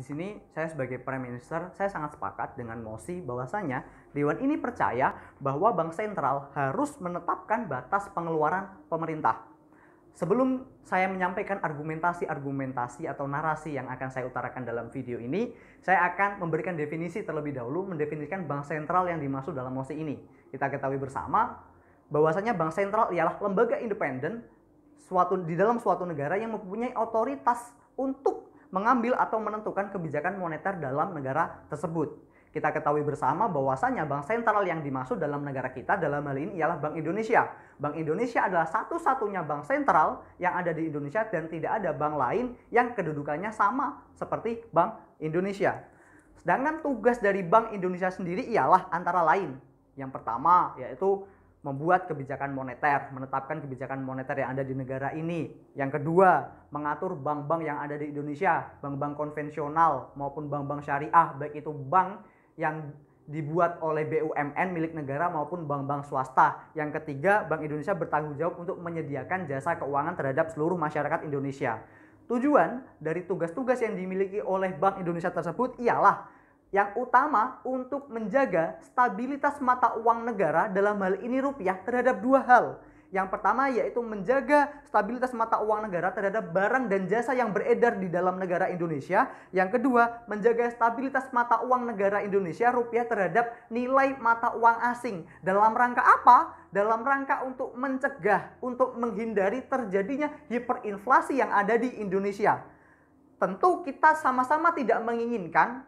Di sini saya sebagai Prime Minister, saya sangat sepakat dengan mosi bahwasanya Dewan ini percaya bahwa Bank Sentral harus menetapkan batas pengeluaran pemerintah. Sebelum saya menyampaikan argumentasi-argumentasi atau narasi yang akan saya utarakan dalam video ini, saya akan memberikan definisi terlebih dahulu mendefinisikan bank sentral yang dimaksud dalam mosi ini. Kita ketahui bersama bahwasanya bank sentral ialah lembaga independen suatu di dalam suatu negara yang mempunyai otoritas untuk mengambil atau menentukan kebijakan moneter dalam negara tersebut. Kita ketahui bersama bahwasanya bank sentral yang dimaksud dalam negara kita dalam hal ini ialah Bank Indonesia. Bank Indonesia adalah satu-satunya bank sentral yang ada di Indonesia dan tidak ada bank lain yang kedudukannya sama seperti Bank Indonesia. Sedangkan tugas dari Bank Indonesia sendiri ialah antara lain yang pertama yaitu membuat kebijakan moneter, menetapkan kebijakan moneter yang ada di negara ini. Yang kedua, mengatur bank-bank yang ada di Indonesia, bank-bank konvensional maupun bank-bank syariah, baik itu bank yang dibuat oleh BUMN milik negara maupun bank-bank swasta. Yang ketiga, Bank Indonesia bertanggung jawab untuk menyediakan jasa keuangan terhadap seluruh masyarakat Indonesia. Tujuan dari tugas-tugas yang dimiliki oleh Bank Indonesia tersebut ialah yang utama untuk menjaga stabilitas mata uang negara dalam hal ini rupiah terhadap dua hal. Yang pertama yaitu menjaga stabilitas mata uang negara terhadap barang dan jasa yang beredar di dalam negara Indonesia. Yang kedua, menjaga stabilitas mata uang negara Indonesia rupiah terhadap nilai mata uang asing. Dalam rangka apa? Dalam rangka untuk mencegah, untuk menghindari terjadinya hiperinflasi yang ada di Indonesia. Tentu kita sama-sama tidak menginginkan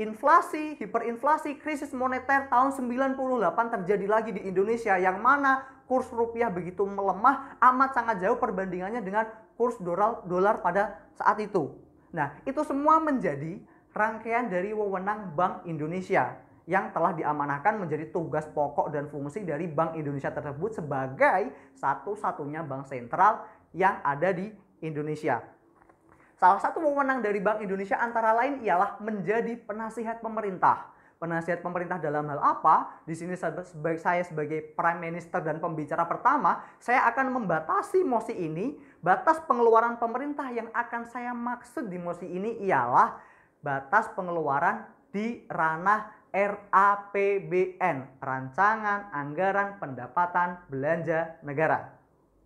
inflasi, hiperinflasi, krisis moneter tahun 98 terjadi lagi di Indonesia yang mana kurs rupiah begitu melemah amat sangat jauh perbandingannya dengan kurs dolar dolar pada saat itu. Nah, itu semua menjadi rangkaian dari wewenang Bank Indonesia yang telah diamanahkan menjadi tugas pokok dan fungsi dari Bank Indonesia tersebut sebagai satu-satunya bank sentral yang ada di Indonesia. Salah satu wewenang dari Bank Indonesia antara lain ialah menjadi penasihat pemerintah. Penasihat pemerintah dalam hal apa? Di sini saya sebagai Prime Minister dan pembicara pertama, saya akan membatasi mosi ini. Batas pengeluaran pemerintah yang akan saya maksud di mosi ini ialah batas pengeluaran di ranah RAPBN, Rancangan Anggaran Pendapatan Belanja Negara.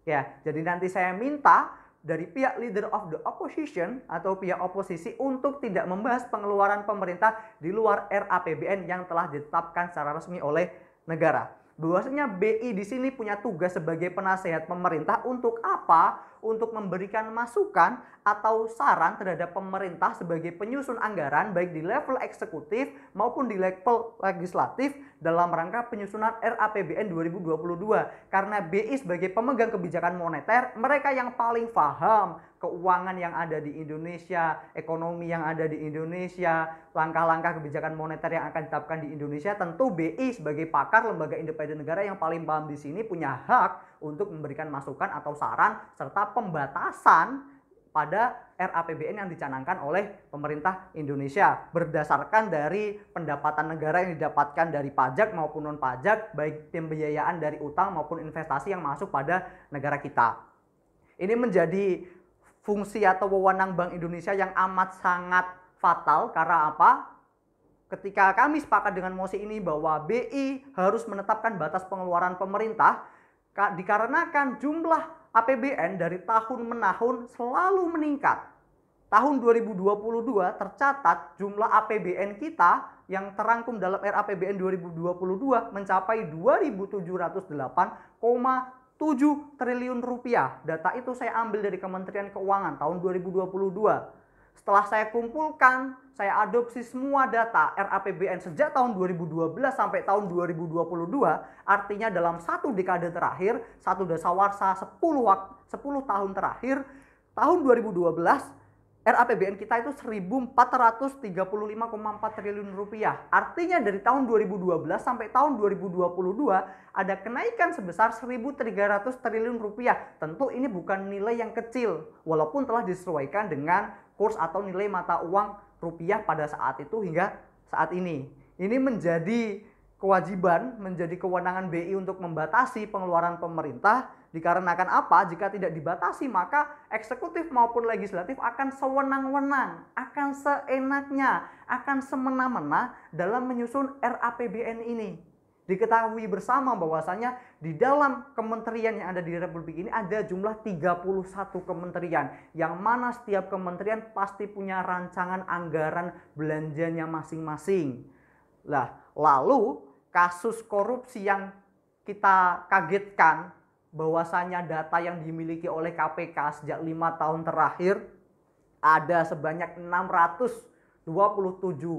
Ya, jadi nanti saya minta dari pihak leader of the opposition atau pihak oposisi untuk tidak membahas pengeluaran pemerintah di luar RAPBN yang telah ditetapkan secara resmi oleh negara bahwasanya BI di sini punya tugas sebagai penasehat pemerintah untuk apa? Untuk memberikan masukan atau saran terhadap pemerintah sebagai penyusun anggaran baik di level eksekutif maupun di level legislatif dalam rangka penyusunan RAPBN 2022. Karena BI sebagai pemegang kebijakan moneter, mereka yang paling paham keuangan yang ada di Indonesia, ekonomi yang ada di Indonesia, langkah-langkah kebijakan moneter yang akan ditetapkan di Indonesia, tentu BI sebagai pakar lembaga independen negara yang paling paham di sini punya hak untuk memberikan masukan atau saran serta pembatasan pada RAPBN yang dicanangkan oleh pemerintah Indonesia berdasarkan dari pendapatan negara yang didapatkan dari pajak maupun non pajak baik pembiayaan dari utang maupun investasi yang masuk pada negara kita. Ini menjadi fungsi atau wewenang Bank Indonesia yang amat sangat fatal karena apa? Ketika kami sepakat dengan mosi ini bahwa BI harus menetapkan batas pengeluaran pemerintah dikarenakan jumlah APBN dari tahun menahun selalu meningkat. Tahun 2022 tercatat jumlah APBN kita yang terangkum dalam RAPBN 2022 mencapai 7 triliun rupiah. Data itu saya ambil dari Kementerian Keuangan tahun 2022. Setelah saya kumpulkan, saya adopsi semua data RAPBN sejak tahun 2012 sampai tahun 2022, artinya dalam satu dekade terakhir, satu dasawarsa 10, 10 tahun terakhir, tahun 2012 RAPBN kita itu 1.435,4 triliun rupiah. Artinya dari tahun 2012 sampai tahun 2022 ada kenaikan sebesar 1.300 triliun rupiah. Tentu ini bukan nilai yang kecil walaupun telah disesuaikan dengan kurs atau nilai mata uang rupiah pada saat itu hingga saat ini. Ini menjadi kewajiban menjadi kewenangan BI untuk membatasi pengeluaran pemerintah dikarenakan apa? Jika tidak dibatasi maka eksekutif maupun legislatif akan sewenang-wenang, akan seenaknya, akan semena-mena dalam menyusun RAPBN ini. Diketahui bersama bahwasanya di dalam kementerian yang ada di Republik ini ada jumlah 31 kementerian yang mana setiap kementerian pasti punya rancangan anggaran belanjanya masing-masing. Lah, lalu kasus korupsi yang kita kagetkan bahwasanya data yang dimiliki oleh KPK sejak lima tahun terakhir ada sebanyak 627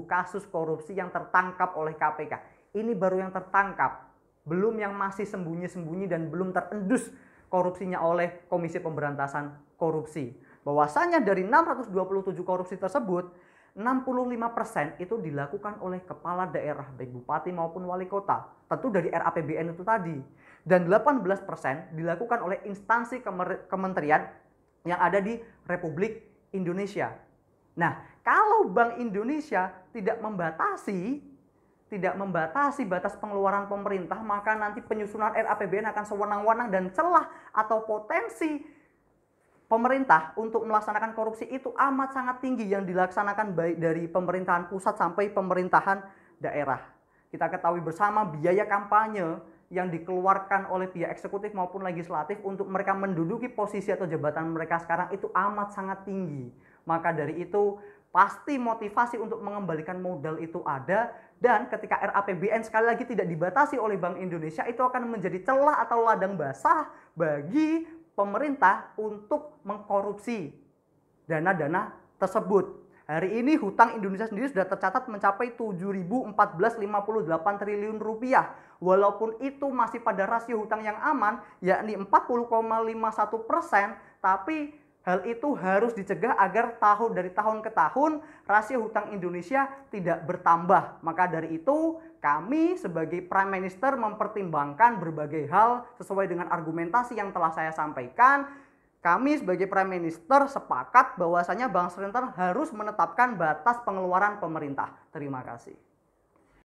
kasus korupsi yang tertangkap oleh KPK. Ini baru yang tertangkap, belum yang masih sembunyi-sembunyi dan belum terendus korupsinya oleh Komisi Pemberantasan Korupsi. Bahwasanya dari 627 korupsi tersebut 65% itu dilakukan oleh kepala daerah baik bupati maupun wali kota, tentu dari RAPBN itu tadi. Dan 18% dilakukan oleh instansi kementerian yang ada di Republik Indonesia. Nah, kalau Bank Indonesia tidak membatasi tidak membatasi batas pengeluaran pemerintah, maka nanti penyusunan RAPBN akan sewenang-wenang dan celah atau potensi pemerintah untuk melaksanakan korupsi itu amat sangat tinggi yang dilaksanakan baik dari pemerintahan pusat sampai pemerintahan daerah. Kita ketahui bersama biaya kampanye yang dikeluarkan oleh pihak eksekutif maupun legislatif untuk mereka menduduki posisi atau jabatan mereka sekarang itu amat sangat tinggi. Maka dari itu pasti motivasi untuk mengembalikan modal itu ada dan ketika RAPBN sekali lagi tidak dibatasi oleh Bank Indonesia itu akan menjadi celah atau ladang basah bagi pemerintah untuk mengkorupsi dana-dana tersebut. Hari ini hutang Indonesia sendiri sudah tercatat mencapai delapan triliun rupiah. Walaupun itu masih pada rasio hutang yang aman, yakni 40,51 persen, tapi Hal itu harus dicegah agar tahun dari tahun ke tahun rasio hutang Indonesia tidak bertambah. Maka dari itu kami sebagai Prime Minister mempertimbangkan berbagai hal sesuai dengan argumentasi yang telah saya sampaikan. Kami sebagai Prime Minister sepakat bahwasanya Bank Sentral harus menetapkan batas pengeluaran pemerintah. Terima kasih.